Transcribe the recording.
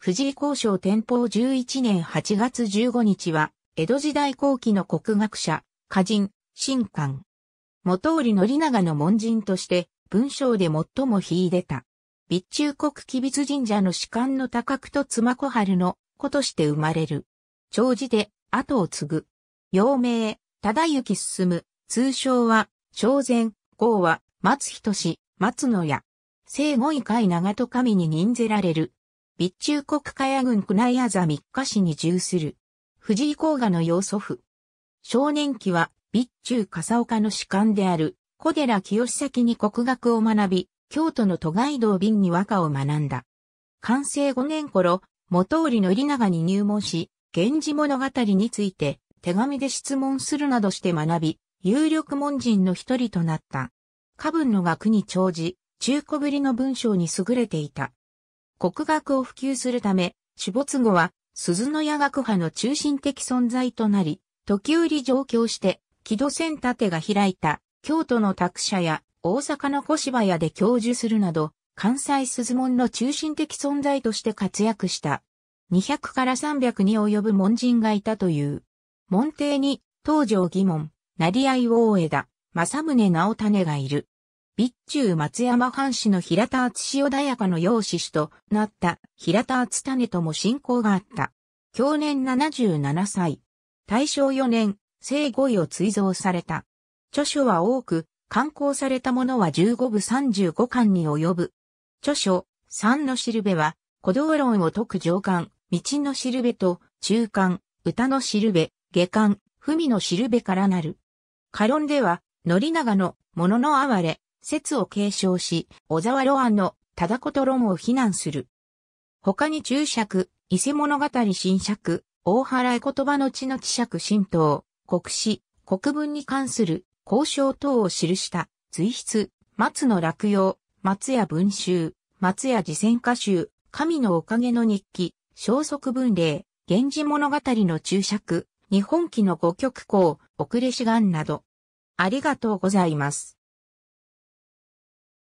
藤井交渉天保11年8月15日は、江戸時代後期の国学者、歌人、新官。元織宣長の門人として、文章で最も秀でた。備中国吉備津神社の士官の高久と妻小春の子として生まれる。長寿で後を継ぐ。陽明、忠行進、む。通称は、正前、号は、松人氏、松野屋。生後以下長戸神に任ぜられる、備中国海野軍宮内あざ三日市に従する。藤井甲賀の養祖父。少年期は、備中笠岡の主観である、小寺清崎に国学を学び、京都の都外道瓶に和歌を学んだ。完成5年頃、元織の利長に入門し、源氏物語について手紙で質問するなどして学び、有力門人の一人となった。家文の学に長寿、中古ぶりの文章に優れていた。国学を普及するため、種没後は、鈴の矢学派の中心的存在となり、時折上京して、木戸線立てが開いた、京都の拓舎や、大阪の小芝屋で教授するなど、関西鈴門の中心的存在として活躍した。200から300に及ぶ門人がいたという。門弟に、東条義門、成合大枝、正宗直種がいる。備中松山藩士の平田厚だやかの養子氏となった平田厚種とも親交があった。去年77歳。大正4年、生後位を追贈された。著書は多く、刊行されたものは15部35巻に及ぶ。著書、三のしるべは、古道論を解く上巻、道のしるべと、中巻、歌のしるべ、下巻、文のしるべからなる。過論では、則長の、ものの哀れ、説を継承し、小沢露ンのただこと論を非難する。他に注釈、伊勢物語新釈、大原絵言葉の地の知釈神道、国史、国文に関する交渉等を記した、随筆、松の落葉、松屋文集、松屋自選歌集、神のおかげの日記、消息文例、源氏物語の注釈、日本記の五曲行、遅れ志願など。ありがとうございます。